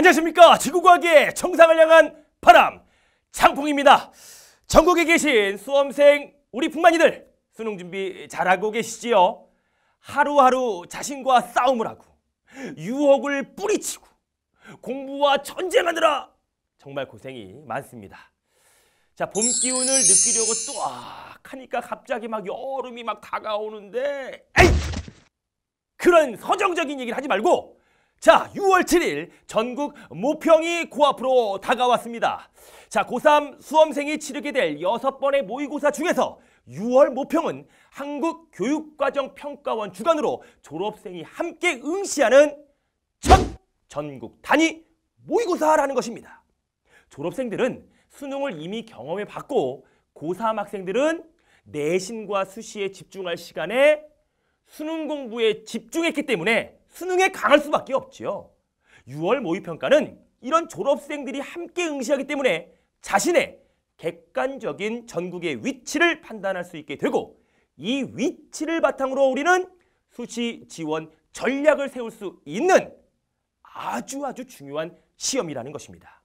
안녕하십니까 지구과학의 정상을 향한 바람 창풍입니다 전국에 계신 수험생 우리 북만이들 수능 준비 잘하고 계시지요 하루하루 자신과 싸움을 하고 유혹을 뿌리치고 공부와 전쟁하느라 정말 고생이 많습니다 자봄 기운을 느끼려고 뚜악 아, 하니까 갑자기 막 여름이 막 다가오는데 에이! 그런 서정적인 얘기를 하지 말고 자, 6월 7일 전국 모평이 코앞으로 다가왔습니다. 자, 고3 수험생이 치르게 될 6번의 모의고사 중에서 6월 모평은 한국교육과정평가원 주관으로 졸업생이 함께 응시하는 첫 전국 단위 모의고사라는 것입니다. 졸업생들은 수능을 이미 경험해 봤고 고3 학생들은 내신과 수시에 집중할 시간에 수능 공부에 집중했기 때문에 수능에 강할 수밖에 없지요. 6월 모의평가는 이런 졸업생들이 함께 응시하기 때문에 자신의 객관적인 전국의 위치를 판단할 수 있게 되고 이 위치를 바탕으로 우리는 수시 지원 전략을 세울 수 있는 아주 아주 중요한 시험이라는 것입니다.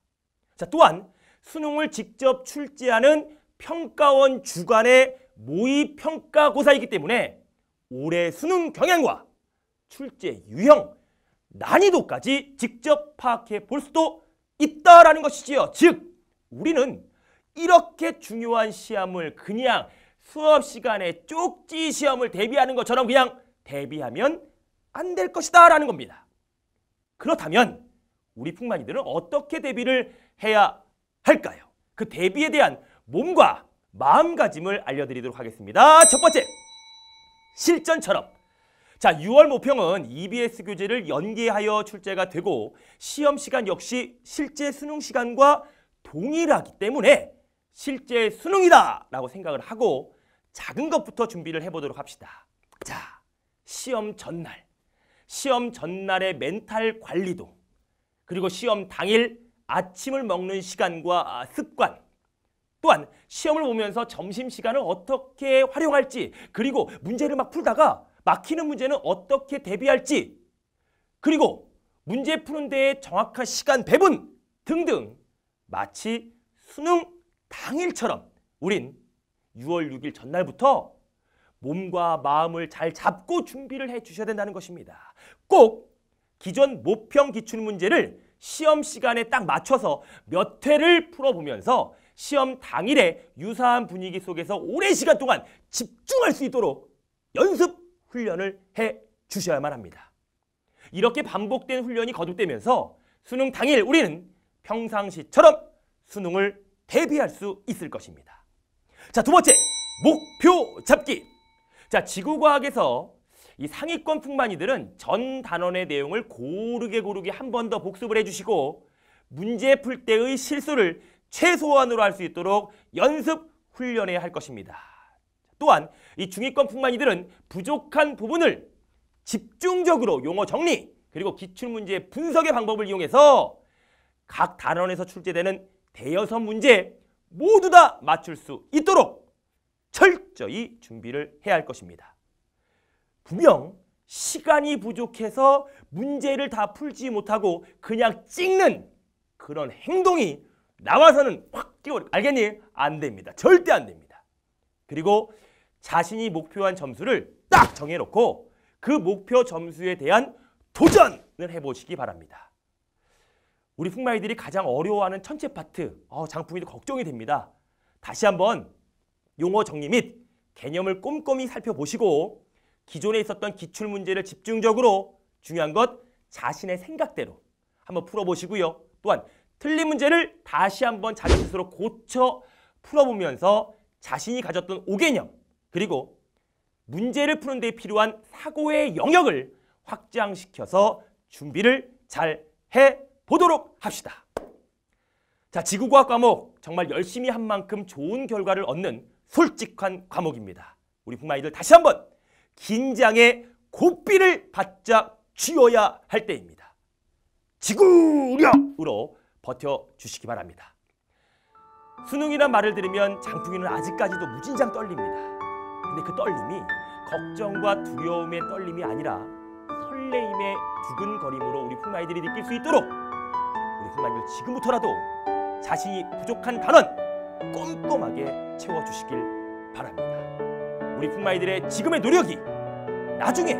자, 또한 수능을 직접 출제하는 평가원 주관의 모의평가고사이기 때문에 올해 수능 경향과 출제 유형, 난이도까지 직접 파악해 볼 수도 있다라는 것이지요. 즉 우리는 이렇게 중요한 시험을 그냥 수업 시간에 쪽지 시험을 대비하는 것처럼 그냥 대비하면 안 될 것이다 라는 겁니다. 그렇다면 우리 풍만이들은 어떻게 대비를 해야 할까요? 그 대비에 대한 몸과 마음가짐을 알려드리도록 하겠습니다. 첫 번째, 실전처럼 자, 6월 모평은 EBS 교재를 연계하여 출제가 되고 시험 시간 역시 실제 수능 시간과 동일하기 때문에 실제 수능이다 라고 생각을 하고 작은 것부터 준비를 해보도록 합시다. 자, 시험 전날, 시험 전날의 멘탈 관리도 그리고 시험 당일 아침을 먹는 시간과 습관 또한 시험을 보면서 점심시간을 어떻게 활용할지 그리고 문제를 막 풀다가 막히는 문제는 어떻게 대비할지 그리고 문제 푸는 데에 정확한 시간 배분 등등 마치 수능 당일처럼 우린 6월 6일 전날부터 몸과 마음을 잘 잡고 준비를 해 주셔야 된다는 것입니다. 꼭 기존 모평 기출문제를 시험 시간에 딱 맞춰서 몇 회를 풀어보면서 시험 당일에 유사한 분위기 속에서 오랜 시간 동안 집중할 수 있도록 연습 훈련을 해 주셔야만 합니다. 이렇게 반복된 훈련이 거듭되면서 수능 당일 우리는 평상시처럼 수능을 대비할 수 있을 것입니다. 자, 두 번째, 목표 잡기. 자, 지구과학에서 이 상위권 풍만이들은 전 단원의 내용을 고르게 고르게 한 번 더 복습을 해주시고 문제 풀 때의 실수를 최소한으로 할 수 있도록 연습 훈련해야 할 것입니다. 또한 이중위권풍만 이들은 부족한 부분을 집중적으로 용어 정리 그리고 기출문제 분석의 방법을 이용해서 각 단원에서 출제되는 대여섯 문제 모두 다 맞출 수 있도록 철저히 준비를 해야 할 것입니다. 분명 시간이 부족해서 문제를 다 풀지 못하고 그냥 찍는 그런 행동이 나와서는 확 끼워 알겠니? 안 됩니다. 절대 안 됩니다. 그리고 자신이 목표한 점수를 딱 정해놓고 그 목표 점수에 대한 도전을 해보시기 바랍니다. 우리 풍마이들이 가장 어려워하는 천체 파트, 어, 장풍이도 걱정이 됩니다. 다시 한번 용어 정리 및 개념을 꼼꼼히 살펴보시고 기존에 있었던 기출문제를 집중적으로 중요한 것 자신의 생각대로 한번 풀어보시고요. 또한 틀린 문제를 다시 한번 자기 스스로 고쳐 풀어보면서 자신이 가졌던 오개념 그리고 문제를 푸는 데 필요한 사고의 영역을 확장시켜서 준비를 잘 해보도록 합시다. 자, 지구과학 과목 정말 열심히 한 만큼 좋은 결과를 얻는 솔직한 과목입니다. 우리 부마이들 다시 한번 긴장의 고삐를 바짝 쥐어야 할 때입니다. 지구력으로 버텨주시기 바랍니다. 수능이란 말을 들으면 장풍이는 아직까지도 무진장 떨립니다. 근데 그 떨림이 걱정과 두려움의 떨림이 아니라 설레임의 두근거림으로 우리 풍마이들이 느낄 수 있도록 우리 풍마이들 지금부터라도 자신이 부족한 단원 꼼꼼하게 채워주시길 바랍니다. 우리 풍마이들의 지금의 노력이 나중에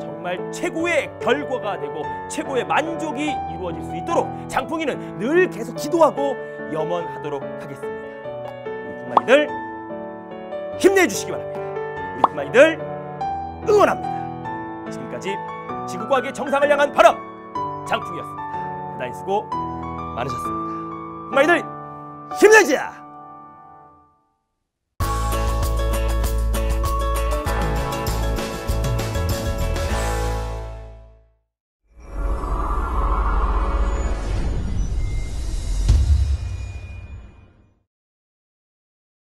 정말 최고의 결과가 되고 최고의 만족이 이루어질 수 있도록 장풍이는 늘 계속 기도하고 염원하도록 하겠습니다. 우리 풍마이들 힘내주시기 바랍니다. 우리 부마이들 응원합니다. 지금까지 지구과학의 정상을 향한 바람 장풍이었습니다. 대단히 수고 많으셨습니다. 부마이들 힘내자!